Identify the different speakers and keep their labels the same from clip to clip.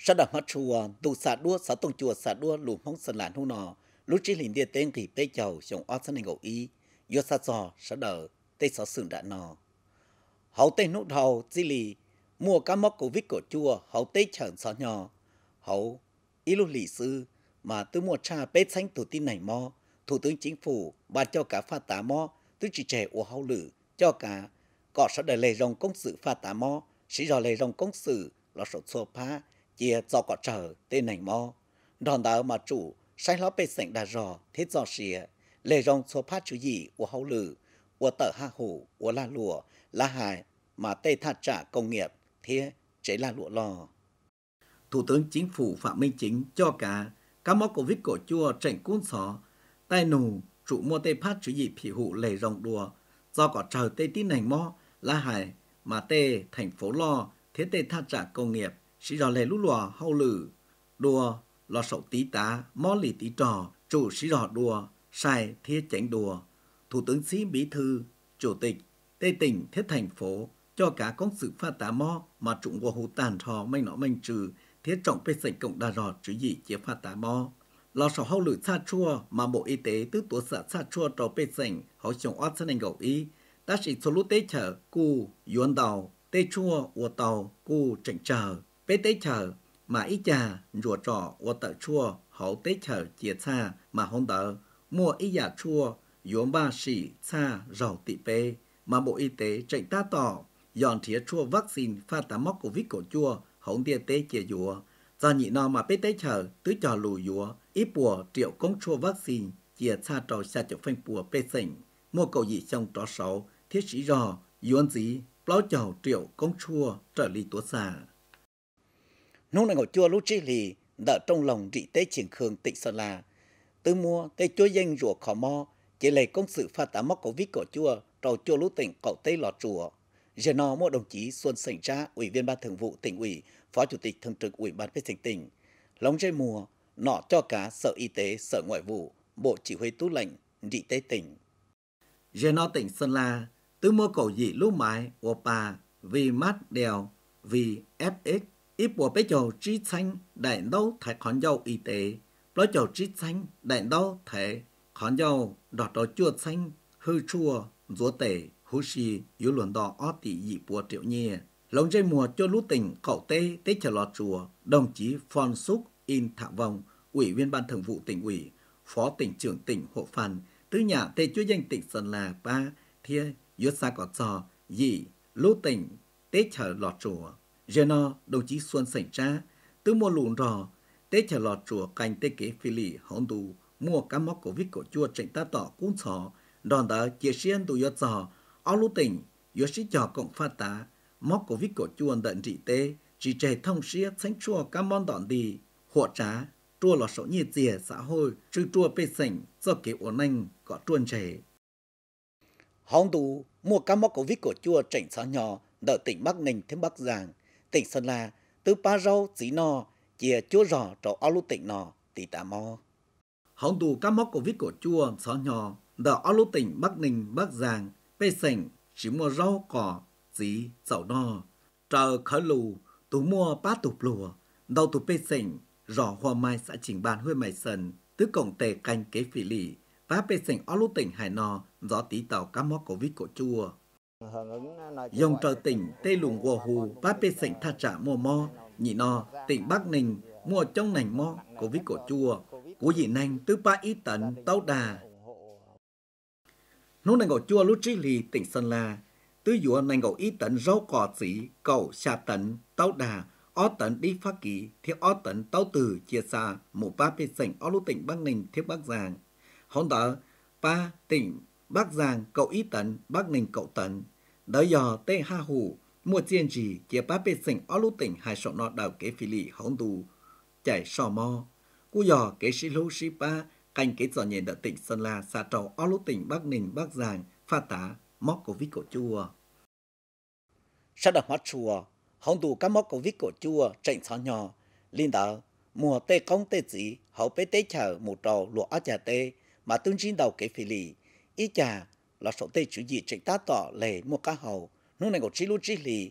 Speaker 1: sa đà mắt chùa tu sa đua sa tông chùa sa đua lù mong sơn làn hung nọ lúc chỉ linh địa tên kỳ tây chầu trong oan sân ngầu y yo sa sò sa đờ tây sò sừng đạn nọ hậu tây nút hậu di lì mua cá mốc cổ vít cổ chùa hậu tây chởn sò nhỏ hậu ý lúc lì sư mà tôi mua cha bếp sánh thủ tin này mò thủ tướng chính phủ ban cho cả pha tá mò tôi chỉ trẻ ủa hậu lử cho cả cọ sa đờ lề rồng công sự pha tá mò sĩ rò lề rồng công sự lọ sổ sổ pha chia do cọ trở tên nảnh mò đòn đào mà chủ sai lóp bê sảnh đà rò thế do xìa lê rong số phát chú gì của hậu lử của tờ ha hủ của la lụa la hài mà tê tha trả công nghiệp thế chế la lụa lò thủ tướng chính phủ phạm minh chính cho cả các món covid vít cổ chua trảnh cuốn sò tay nù trụ mua tê phát chú gì phỉ hụ lề rồng đùa do cọ trở tây tin hành mo la hài mà tê thành phố lo thế tê tha trả công nghiệp sĩ rõ lệ lũ lùa hậu lử, đùa, lò sậu tí tá, mó lì tí trò, chủ sĩ rõ đùa, sai thiết chánh đùa, thủ tướng sĩ bí thư, chủ tịch, tây tỉnh thiết thành phố, cho cả công sự pha tá mò mà trụng của hú tàn thò manh nó manh trừ, thiết trọng bê sảnh cộng đà rò chứ gì chế pha tá mò. Lò sổ hậu lử xa chua mà Bộ Y tế tứ tố xã xa chua trò bê sảnh hỏi chồng ót sân anh gậu y, đã sĩ số lũ tế chở, cu yuân đầu, tê chua, ua tàu, cu chảnh chờ bế tế chờ mà ít cha rùa trò và tợ chua hậu tế chờ chia xa mà hôn tợ mua ít giả chua yếm ba sĩ xa rầu tị bê mà bộ y tế trịnh ta tỏ dọn thiết chua vaccine pha tá móc covid cổ chua hậu tia tế chia dùa do nhị no mà bế tế chờ tứ trò lù dùa ít bùa triệu công chua vaccine chia xa trò xa chỗ phanh bùa bê sỉnh mua cầu gì trong trò sáu thiết sĩ rò yuan gì plau chào triệu công chua trở lý tố xà nô này ngồi chua lúc chi lì đỡ trong lòng trị tế triển khương tịnh sơn la tư mua tế chúa danh rùa khò mo chỉ lấy công sự pha tả móc cổ vít cổ chua trầu chua lũ tỉnh cậu tây lọt chùa giờ nó mua đồng chí xuân sảnh ra ủy viên ban thường vụ tỉnh ủy phó chủ tịch thường trực ủy ban phê sinh tỉnh lóng dây mùa nọ cho cả sở y tế sở ngoại vụ bộ chỉ huy tú lệnh trị tế tỉnh giờ nó tỉnh sơn la tư mua cổ dị lũ mãi ô pa vì mát đèo vì fx ít bộ bây giờ trí tranh đại đâu thầy khán dâu y tế, bây giờ trí tranh đại đâu thầy khán dâu đọt đó chua tranh hư chua rúa tể hú yếu luận đỏ ó tỷ dị bùa triệu nhẹ. Lòng dây mùa cho lũ tỉnh cậu tê tê trở lọt chùa, đồng chí Phon Súc In Thạ Vong, Ủy viên Ban Thường vụ tỉnh ủy, Phó tỉnh trưởng tỉnh Hộ phần Tứ nhà tê chúa danh tỉnh Sơn La Ba, Thia, Yốt Sa Cỏ Trò, Dị, Lũ tỉnh, tê chờ lọt chùa. Geno đồng chí xuân sảnh ra, tứ mua lùn rò, tế trả lọt chùa cành tế kế phi lì hòn tù, mua cá móc cổ vít cổ chua trịnh ta tỏ cũng sò, đòn tờ chia xiên tù yốt sò, ao lũ tỉnh, yốt sĩ trò cộng pha tá, móc cổ vít cổ chua đận trị tế, chỉ trẻ thông xiết sánh chua cá món đòn đi, hộ trá, chua lọt sổ nhiệt dìa xã hội, trừ chua bê sảnh, do kế ổn anh, có chuôn trẻ. Hòn tù, mua cá móc cổ vít cổ chua trịnh xó nhỏ, đợi tỉnh Bắc Ninh thêm Bắc Giang, tỉnh Sơn La, từ Ba rau dĩ Nò, chia chúa rõ trò ao lưu tỉnh nò, tỷ tà mò. Hóng tù các mốc COVID của chua, xó nhỏ, đờ ao lưu tỉnh Bắc Ninh, Bắc Giang, Pê Sảnh, chỉ mua rau cỏ, dĩ dậu nò. Trời khởi lù, tú mua ba tụp lùa, đầu tụp Pê Sảnh, rõ hoa mai xã Trình bàn hơi mày Sơn tứ cổng tề canh kế phỉ lì, và Pê Sảnh ao lưu tỉnh Hải Nò, gió tí tàu các mốc COVID của chua. Dòng trò tỉnh tây lùng gò hù và bê sảnh tha trả mò mò, nhị no tỉnh Bắc Ninh, mùa trong nành mò, có vị cổ chua, của dị nành tứ ba ít tấn, tao đà. Nú nành cổ chùa lúc trí lì tỉnh Sơn La, tứ dùa nành cổ ít tấn rau cỏ sĩ cầu xà tấn, tao đà, ó tấn đi phát kỳ, thiết ó tấn tao từ, chia xa, một ba bê sảnh ó lúc tỉnh Bắc Ninh, thiết Bắc Giang. Hòn tờ, ba tỉnh bác giang cậu ít tấn, bác ninh cậu tấn. đỡ giờ tê ha hù, mua chiên gì, kia bác bê sinh ó lũ tỉnh hai sọ nọ đào kế phi lì hóng tù. Chạy sò mò. Cú giờ kế sĩ lô sĩ ba, canh kế giò nhện đợt tỉnh Sơn La, xa trầu ó lũ tỉnh bắc ninh bắc giang pha tá, móc cổ vít cổ chua. Sao đợt mắt chua, hóng tù các móc cổ vít cổ chua, chạy sò nhỏ. Linh đạo, mùa tê công tê chỉ, hậu bê tê chờ một trò lụa á chà tê, mà tương chín đầu kế phi lì ý chả là số tê chủ gì chạy ta tỏ lệ mua cá hầu nước này của chi lu chi lì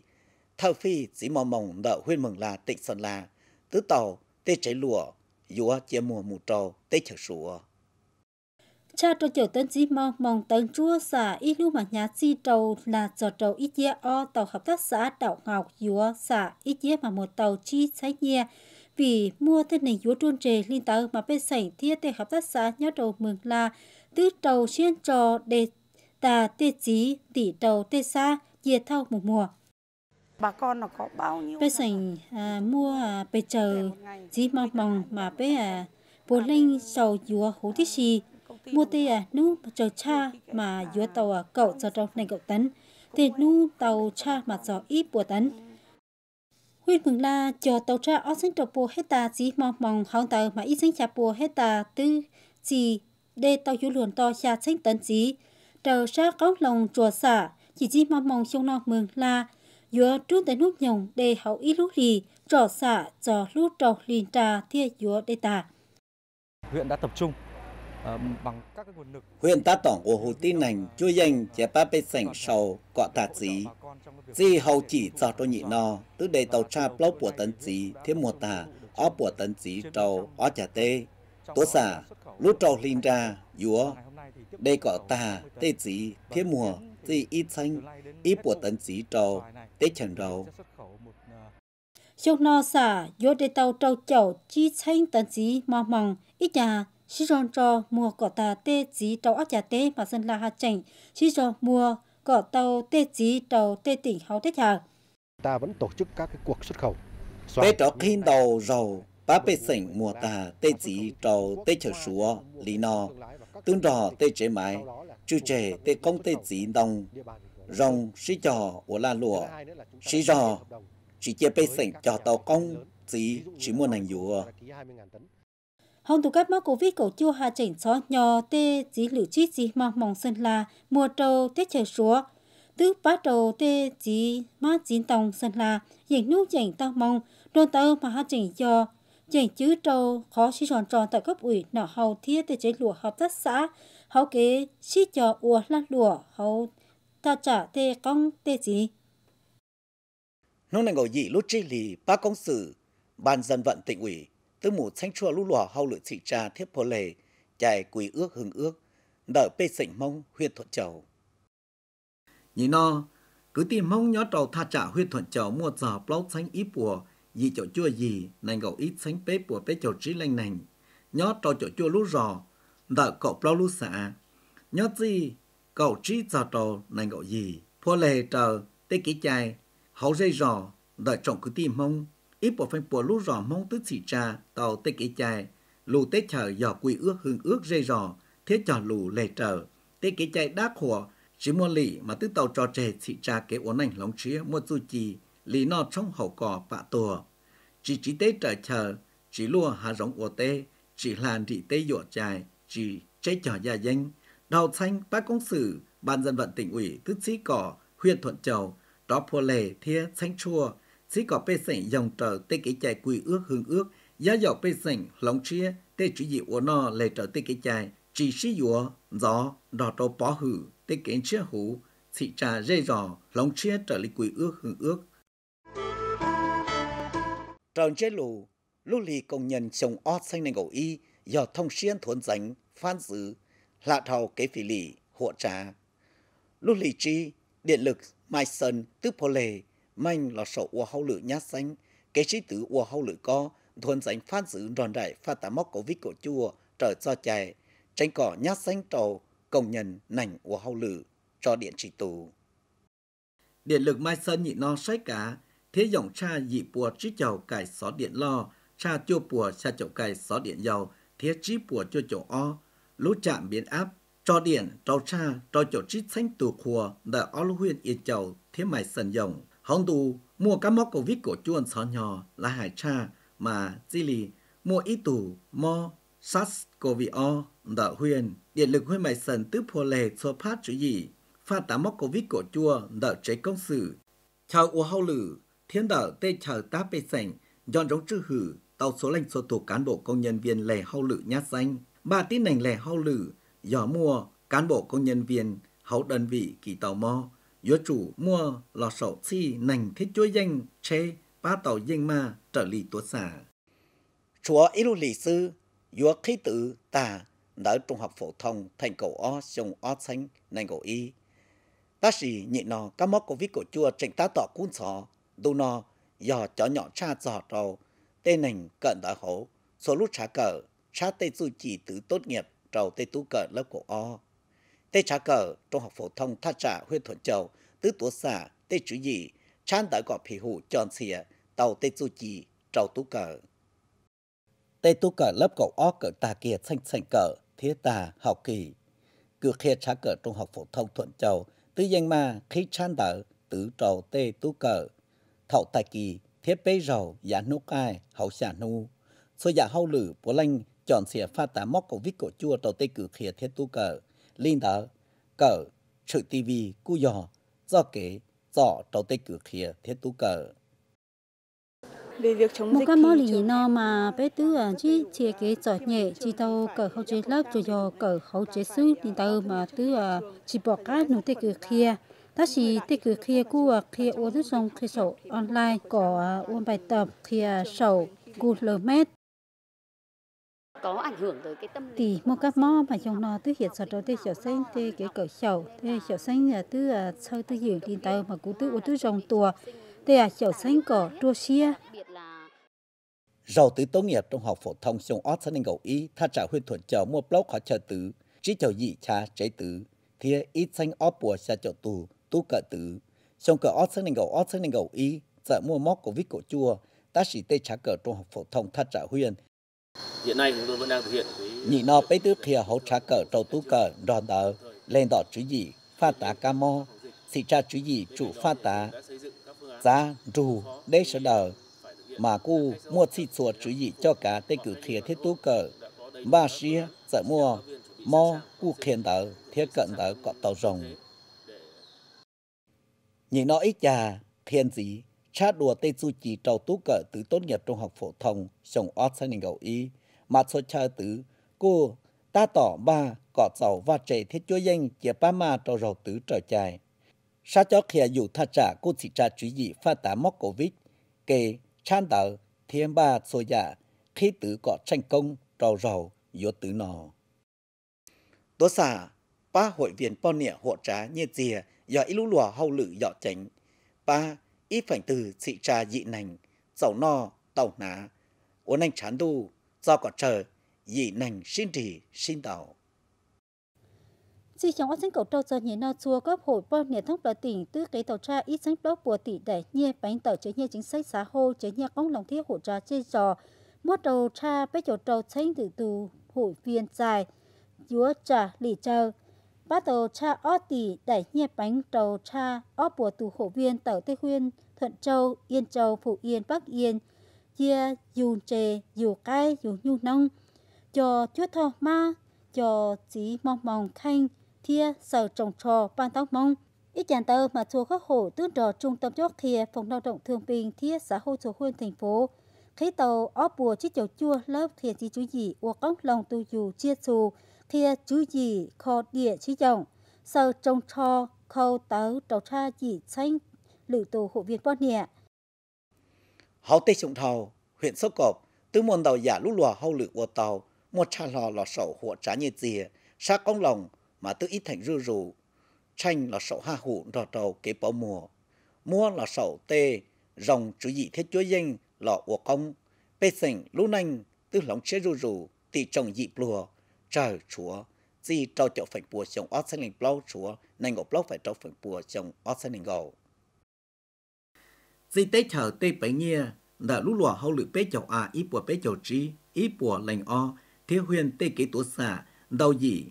Speaker 1: thao phi chỉ mò mỏng đỡ huyên mừng là tịnh sơn là tứ tàu tê chảy lụa dúa chia mùa mù trâu tê chở sủa
Speaker 2: cha trâu chở tân chỉ mong mong tân chúa xã ít lưu mà nhà chi trầu là giờ trầu ít chia o tàu hợp tác xã đảo ngọc dúa xã ít chia mà một tàu chi cháy nhẹ vì mua thế này dúa trôn trề liên tàu mà bên sảnh thiết tê hợp tác xã nhớ trầu mừng là tư trầu xuyên trò đề tà tê chí tỷ trầu tê xa chia thâu một mùa bà con nó có bao nhiêu bây sành à, mua à, bề chờ chí mong mong mà bé à bố linh sầu dúa hú à, thiết xì mua tê à nu chờ cha mà dúa tàu à cậu cho trong này cậu tấn tê nu tàu cha mà gió ít bùa tấn ừ. Huyết mừng la cho tàu cha ở sinh trọc bùa hết ta chí mong mong hóng tờ mà ít sinh chạp bùa hết ta tư chỉ đê tàu du luận to xa sinh tấn chí, trời sát góc lòng chùa xả, chỉ chi mong mong sông non mừng là dùa trú tới nút nhồng để hậu ý lúc lì, trò xả, trò lúc trầu liền trà thia dùa đê tà.
Speaker 1: Huyện đã tập trung ờ, bằng các nguồn lực. Huyện ta tổng của hồ tin nành chui danh chế ba bê sảnh sầu cọ tạt dí. Dì hầu chỉ cho tôi nhị no, tức đầy tàu cha plốc của tấn dí, thêm mùa tà, ó của tấn dí trầu, ó chả tê tố xả, lúa trầu linh ra, dúa. Đây có ta tê chỉ, thế mùa, thì ít xanh, ít bùa tấn chỉ trầu, tê chẳng rau.
Speaker 2: Chốc nọ xả, dúa đê tàu trầu chầu, chi xanh tấn chỉ mò mỏng, ít nhà, chỉ cho trò mùa cỏ ta tê chỉ trầu ác trà tê mà dân là hạt chảnh, chỉ cho mùa cỏ tàu tê chỉ trầu tê tỉnh hào tết hà.
Speaker 1: Ta vẫn tổ chức các cái cuộc xuất khẩu. Tê trọ khi đầu rầu, ba bê sảnh mùa tà tê chỉ trầu tê chờ súa lý nò tương trò tê chế mái chư trẻ tê công tê chỉ đồng rồng sĩ trò của la lụa sĩ trò chỉ chia bê sảnh trò tàu công chỉ chỉ mua nành dùa
Speaker 2: hồng tụ các mắc covid cổ chua hạ chỉnh xó nhò tê chỉ lử chi chỉ mà mong sân la mùa trầu tê chờ súa tứ bá trầu tê chỉ má chín tông sân la dịch nút chảnh tao mong đôn tao mà hạ chỉnh cho chỉnh chữ trâu khó chỉ chọn tròn tại cấp ủy nọ hầu thiết để chế lụa hợp tác xã hầu kế chỉ cho ua lăn lụa hầu ta trả tê công tê gì
Speaker 1: nông này ngồi gì lúc chi lì ba công sự ban dân vận tỉnh ủy tư mù thanh chua lũ lụa hầu lựa thị trà thiết phố lề chạy quỳ ước hưng ước đợi bê sỉnh mông huyện thuận chầu nhìn nó cứ tìm mông nhó trầu tha trả huyện thuận chầu mua giờ plau xanh ít bùa dị chỗ chua gì nành gạo ít sánh bếp của bếp chỗ trí lành nành nhó trò chỗ chua lú rò đợi cậu bao lú xạ nhó gì cậu trí trò trò nành gạo gì phô lề trờ tê ký chai hậu dây rò đợi trọng cứ tìm mông ít bộ phanh bùa lú rò mông tứ xì trà tàu tê ký chai lù tê chờ dò quỳ ước hương ước dây rò thế trò lù lề trờ tê ký chai đá khổ chỉ mua lì mà tứ tàu trò trẻ xì trà kế uốn ảnh lóng chía mua du chi lì no trong hậu cỏ bạ tùa chỉ chỉ tế trở chờ chỉ lua hà rộng của tê chỉ làn thị tê dọa chài chỉ chế trò gia danh đào xanh ba công sử ban dân vận tỉnh ủy tứ sĩ cỏ huyện thuận châu đó phô lề thia xanh chua sĩ cỏ pê sảnh dòng trở tê kỹ chạy quy ước hương ước giá dọc pê sảnh lòng chia tê chủ dị ủa no lề trở tê kỹ chạy chỉ sĩ dùa gió đỏ trâu bó hử tê kiến chia hủ thị trà dây giò lòng chia trở lý quy ước hương ước tròn chế lù lúc lì công nhân trồng ót xanh nền gầu y do thông xuyên thuần dành phan dữ lạ thầu kế phỉ lì hộ trà lúc lì chi điện lực mai sơn tức pô lề manh là sổ ua hâu lự nhát xanh kế trí tử ua hâu lửa co thuần dành phan dữ ròn đại pha tà móc cổ vít cổ chua trở cho chài tránh cỏ nhát xanh trầu công nhân nành ua hâu lửa cho điện trị tù điện lực mai sơn nhị no sách cá thế dòng cha dị bùa trí chầu cài xó điện lo, cha chua bùa cha chậu cài xó điện dầu, thế trí bùa chua chậu o, lũ chạm biến áp, cho điện, cho cha, cho chậu trí xanh tù khùa, đợi o lũ huyền yên chầu, thế mài sần dòng, hóng tù, mua cá móc cổ vít cổ chuôn xó nhỏ là hải cha, mà di lì, mua ít tù, mo, sars cov o, đợi huyền, điện lực huyền mài sần tứ phô lề xô phát chữ gì, pha tá móc cổ vít cổ chua, đợi chế công sự. Chào ua hâu lử, thiên đạo tê chờ ta bê sảnh, dọn rống trư hử, tàu số lệnh số thuộc cán bộ công nhân viên lẻ hau lự nhát danh. Bà tin nành lẻ hau lự, giỏ mua, cán bộ công nhân viên, hậu đơn vị kỳ tàu mò, yếu chủ mua lò sầu chi nành thích chuối danh, chê, ba tàu danh ma trở lì tuốt xả. Chúa ý lưu lì sư, yếu khí tử tà, nở trung học phổ thông thành cầu o sông o xanh nành cầu y. Ta sĩ nhị nò các móc của vít cổ chua trịnh tá tỏ cuốn sọ đu nò dò chó nhỏ cha giò trầu tê nành cận đã hố số lút trả cờ cha tê du chỉ tứ tốt nghiệp trầu tê tú cờ lớp cổ o tê trả cờ trung học phổ thông tha trả huyện thuận châu tứ tủa xả tê chữ gì chan đã gọi phỉ hủ tròn xìa tàu tê du chỉ trầu tú cờ tê tú cờ lớp cổ o cờ tà kia xanh xanh cờ thiết tà học kỳ cứ khe trả cờ trung học phổ thông thuận châu tứ danh ma khí chan đỡ tứ trầu tê tú cờ thảo tài kỳ thiết bế rầu giả nô ai hậu xả nu số giả hậu lử bố lanh chọn xỉa pha tá móc cổ vít cổ chua tàu tây cử khía thiết tu cờ linh đỡ cờ sự tivi cu dò do kế dọ tàu tây cử khía thiết tu cờ
Speaker 2: một cái mối lý nó mà bé tư à chỉ chia cái giọt nhẹ chỉ tàu cờ hậu chế lớp cho dò cờ hậu chế sư thì tàu mà tư à chỉ bỏ cá nụ tây cử khía ta chỉ tích cực khi cua khi uống sông khi sổ online có uống bài tập khi sổ cua lờ mét có ảnh hưởng tới cái tâm lý thì một các mò mà trong nó tư hiện sở đầu tư sở sinh thì cái cỡ sổ thì sở sinh là tư à, sau tư hiểu tin tàu mà cứ tư uống tư rồng tua thì là sở sinh cỏ chua xia
Speaker 1: Rầu tứ tốt nghiệp trong học phổ thông xong ót sân ngầu ý, tha trả huyên thuận chờ mua block họ chờ tứ, chỉ chờ dị cha chế tứ, thì ít xanh ót bùa xa chờ tù, tu cỡ tử trong cỡ ót sáng nên gầu ót sáng nên gầu y sợ mua móc của vít cổ chua ta chỉ tê trả cờ trung học phổ thông thắt trả huyền hiện nay chúng tôi vẫn đang thực hiện cái nhị nọ bế tứ khìa hỗ trả cờ trâu tu cờ đòn đờ lên đỏ chú gì pha tá ca mo xị tra chú gì chủ pha tá giá rù đế sở đờ mà cu mua xị chùa chú gì cho cả tê cử khìa thiết tu cờ ba xia sợ mua mo cu khiền tờ thiết cận tờ cọ tàu rồng Nhìn nó ít già, thiên dĩ, cha đùa tê du chỉ trầu tú cỡ từ tốt nghiệp trung học phổ thông, chồng ót sang nền gầu y, mà số cha tứ, cô, ta tỏ ba, cọ giàu và trẻ thiết chúa danh, chia ba ma trầu rầu tứ trở chài. Sa cho khía dù tha trả cô chỉ trả chú dị pha tá mốc covid kể chan tờ, thiên ba xô dạ, khi tứ cọ thành công, trầu rầu, yếu tứ nò. Tố xả, ba hội viên bao nịa hộ trá như dìa, giờ ít lũ lùa hậu lự dọ tránh ba ít phảnh từ xị trà dị nành dầu no tàu ná uốn anh chán đu do còn chờ dị nành xin trì xin tàu
Speaker 2: chỉ chẳng quan sinh cầu trâu cho nhị no chua góp hội bao nhiệt thông là tỉnh tư cái tàu tra ít sáng đó bùa tỷ để nhẹ bánh tàu chế nhẹ chính sách xã hội chế nhẹ công lòng thiết hỗ trợ chơi trò mua tàu tra bé chỗ trâu tránh từ từ hội viên dài chúa trả lì chờ bắt đầu cha ó tỷ đẩy nhẹ bánh trầu cha ó bùa tù khổ viên tàu Tây khuyên Thuận Châu, Yên Châu, phủ Yên, Bắc Yên, chia dù chè dù cay, dù nhu nông, cho chúa thọ ma, cho chí mong mong khanh, thia sở trồng trò ban tóc mong. Ít chàng tơ mà thuộc khắc khổ tương trò trung tâm chốt kia phòng lao động thương bình thia xã hội thuộc huyện thành phố. Khí tàu ó bùa chiếc chầu chua lớp thiền gì chú gì ua cốc lòng tu dù chia xù, thia chú gì kho địa chí chồng sơ trong cho khâu tớ trầu cha chỉ xanh lữ tù hộ viên quan nhẹ
Speaker 1: hậu tây sông thầu huyện sóc cộp tứ môn đầu giả lũ lùa hậu lự của tàu một trà lò lò sầu hộ trá như dìa xa công lòng mà tứ ít thành rư rù tranh lò sầu ha hụ rò trầu kế bỏ mùa mua lò sầu tê rồng chú dị thiết chúa danh lò của công bê sình lũ nanh tứ lòng chế rư rù tỷ trồng dị lùa trời chúa gì trâu chậu phải bùa chồng ót xanh lình plau chúa nên ngọc plau phải trâu phải bùa chồng ót xanh lình gầu gì tết chờ tết bảy nhiêu đã lúc lùa hậu lự bế chậu à ít bùa bế chậu trí ít bùa lành o thế huyền tê kế tố xã đầu gì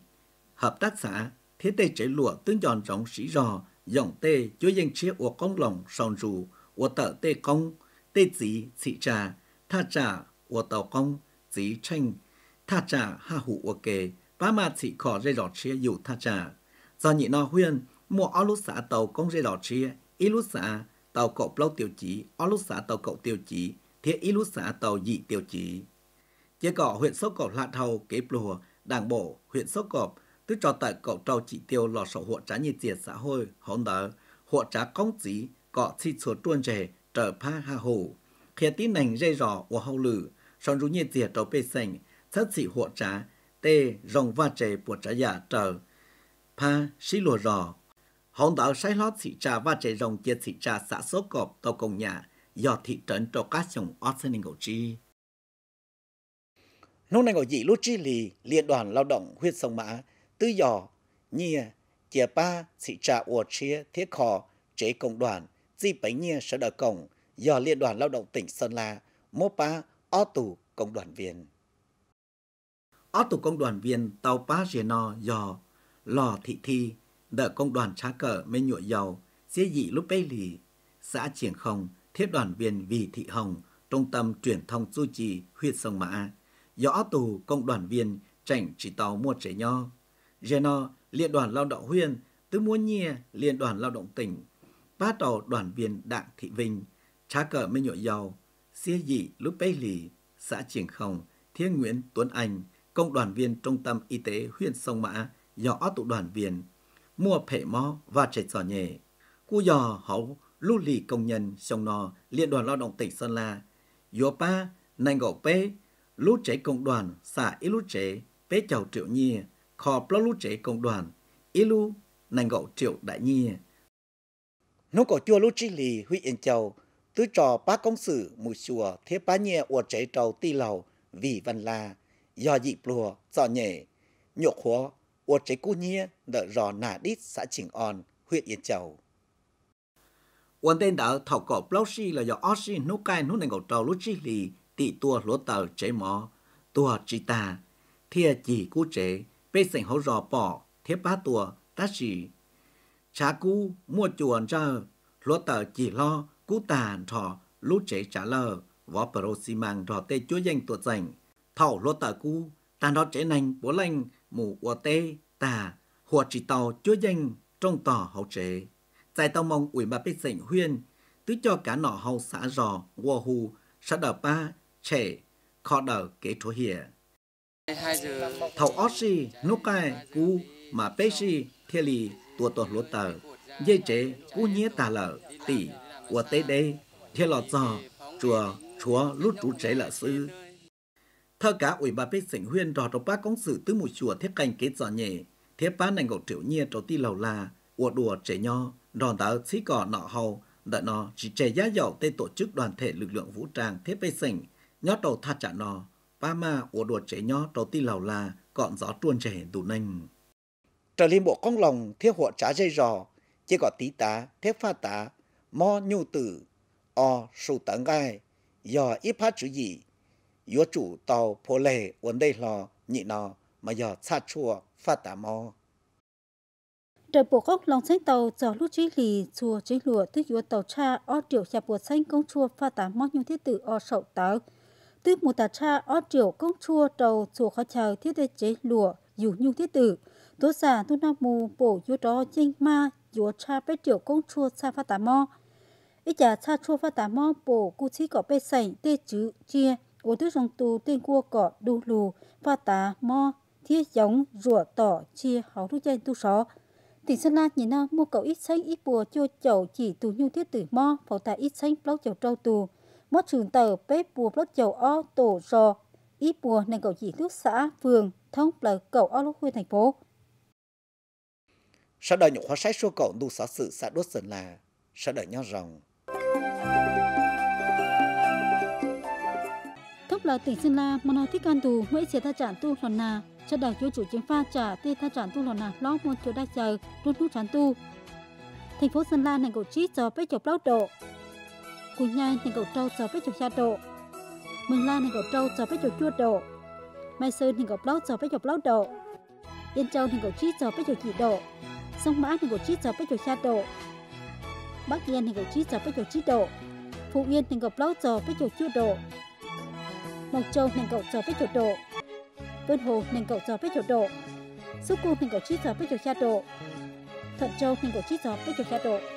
Speaker 1: hợp tác xã thế tê chế lụa tướng giòn rộng sĩ rò dòng tê chúa danh chế của công lòng sòn rù của tợ tê công tê dị sĩ trà tha trà của tàu công dí tranh tha trả ha hủ ok ba ma chỉ khó dây đỏ chia dù tha trả do nhị no huyên mua ó lúc xã tàu công dây đỏ chia ít lúc xã tàu cậu lâu tiêu chí ó lúc xã tàu cậu tiêu chí thiết ít lúc xã tàu dị tiêu chí che cỏ huyện sốc cọp lạ thầu kế plùa đảng bộ huyện sốc cọp tức cho tại cậu trâu chỉ tiêu lò sổ hộ trá nhiệt diệt xã hội hỗn đỡ hộ trá công chí cọ chi số tuôn trẻ trở pha ha hồ khi tí nành dây rò của hậu lử son rú nhiệt diệt trâu bê sành thất sĩ hộ trả tê rồng va trẻ bộ trả giả trở. Pa sĩ lùa rò, hòn đảo sai lót sĩ trả va trẻ rồng chia sĩ trả xã số cọp tàu công nhà, do thị trấn trò cá chồng ót sân hình chi. Lúc này gọi gì lúc chi lì, liên đoàn lao động huyết sông mã, tư dò, nhìa, chia ba, sĩ trả ủa chia, thiết khò, chế công đoàn, di bánh nhìa sở đỡ cổng, do liên đoàn lao động tỉnh Sơn La, mô ba, o tù công đoàn viên ó tù công đoàn viên tàu pá rìa nò dò lò thị thi đỡ công đoàn trá cờ mê nhụa dầu xế dị lúc bấy lì xã triển không thiết đoàn viên vì thị hồng trung tâm truyền thông du trì huyệt sông mã do ó tù công đoàn viên chảnh chỉ tàu mua trẻ nho rìa nò liên đoàn lao động huyên tứ mua nhia liên đoàn lao động tỉnh ba tàu đoàn viên đặng thị vinh trá cờ mê nhụa dầu xế dị lúc bấy lì xã triển không thiên nguyễn tuấn anh công đoàn viên Trung tâm Y tế huyện Sông Mã do tụ đoàn viên mua phệ mo và trẻ giỏ nhẹ. cu giò hấu lũ lì công nhân sông nò Liên đoàn Lao động tỉnh Sơn La, yếu pa nành gỗ pê, lũ trẻ công đoàn xã y lũ trẻ pê chào triệu nhi, kho pló lũ trẻ công đoàn y lũ nành gỗ triệu đại nhi. Nó có chua lũ trí lì huy yên chầu, tứ trò ba công sự mùi chùa thế ba nhẹ ua trẻ trầu ti lầu vì văn la do dị plùa dọ nhẹ nhộ khóa uột chế cu nhia đỡ rò nà đít xã chỉnh on huyện yên châu quân tên đạo thảo cọ plau si là do oxy nút cai nút này ngầu trầu lút chi lì tị tua lúa tàu chế mỏ tua chi ta thia chỉ cú chế bê sành hậu rò bỏ thiết ba tua tá xì cha cú mua chuồn cho lúa tàu chỉ lo cú tàn thọ lút chế trả lờ võ pro xi măng thọ tê chúa danh tuột rảnh thảo lo tờ cu ta nó trẻ nành bố lành mù ua tê tà hùa chỉ tàu chúa danh trong tỏ hậu chế tại tàu mong ủy bà bích sảnh huyên tứ cho cả nọ hậu xã rò ua hù xã đờ ba trẻ khó đờ kế chúa thảo thầu si nút cai cu mà pepsi thiên lì tua tuột lúa tờ dây chế cu nhía tà lở tỷ của tê đê thiên lọt giò chùa chúa lút chú chế là sư Thơ cả ủy bà bích sinh huyên rò rò bác công sự tứ mùi chùa thiết canh kế giò nhẹ, thiết bá nành ngọc triệu nhiên trò ti lầu là, ua đùa trẻ nho, đòn táo xí cỏ nọ hầu, đợi nó chỉ trẻ giá dầu tê tổ chức đoàn thể lực lượng vũ trang thiết bê sinh, nhó đầu tha trả nọ, ba ma ua đùa trẻ nho trò ti lầu là, gọn gió tuôn trẻ đủ nành. Trở lên bộ con lòng thiết hộ trả dây rò, chỉ có tí tá, thiết pha tá, mo nhu tử, o sù tả gai dò ít phát chữ gì, yếu chủ tàu phố lệ uốn đây lò nhị nò mà giờ xa chùa phát tả mò.
Speaker 2: Trời bộ gốc lòng xanh tàu cho lúc trí lì chùa trí lùa tức yếu tàu cha o triệu nhà bộ xanh công chùa phát tả mò nhung thiết tử o sậu tàu Tức một tà cha o triệu công chùa tàu chùa khó chào thiết tế chế lùa dù nhung thiết tử. Tố giả thu nam mù bổ yếu đó chinh ma yếu cha bế triệu công chùa xa phát tả mò. Ít chả cha chùa phát tả mò bổ cụ trí có bê sảnh tê chứ chia ô tư rong tu tên cua cọ đu lù pha tá mo thiết giống rùa tỏ chia háo thu chân tu só tỉnh sơn la nhìn nam mua cậu ít xanh ít bùa chua chậu chỉ tù nhu thiết tử mo pháo tá ít xanh blog chậu trâu tù mất trường tờ bếp bùa blog chậu o tổ rò ít bùa nên cậu chỉ thuốc xã phường thông là cậu o lúc khuya thành phố
Speaker 1: sau đời những khóa sách số cậu tu xã sự xã đốt sơn la sau đời nhau rồng
Speaker 2: là tỉnh Sơn La, mà thích ăn tù, mỗi sẽ ta chản tu lòn nà, cho đảo chúa chủ chính pha trả tê ta chản tu lòn nà lóc một chỗ đa chờ, rút nút chán tu. Thành phố Sơn La này cổ chít cho bế chọc lóc độ. quỳnh nhai này cổ trâu cho bế chọc xa độ. Mừng la này cổ trâu cho bế chọc chua độ. Mai Sơn này cổ lóc cho bế chọc lóc độ. Yên Châu này cổ chít cho bế chọc chỉ độ. Sông Mã này cổ chít cho bế chọc xa độ. Bắc Yên này cổ chít cho bế chọc chít độ. Phú Yên này cổ lóc cho bế chọc chua độ. 목적 능够 접해줘도 근호 능够 접해줘도 숙구 능够취 접해줘야도 thận châu 능够취 접해줘야도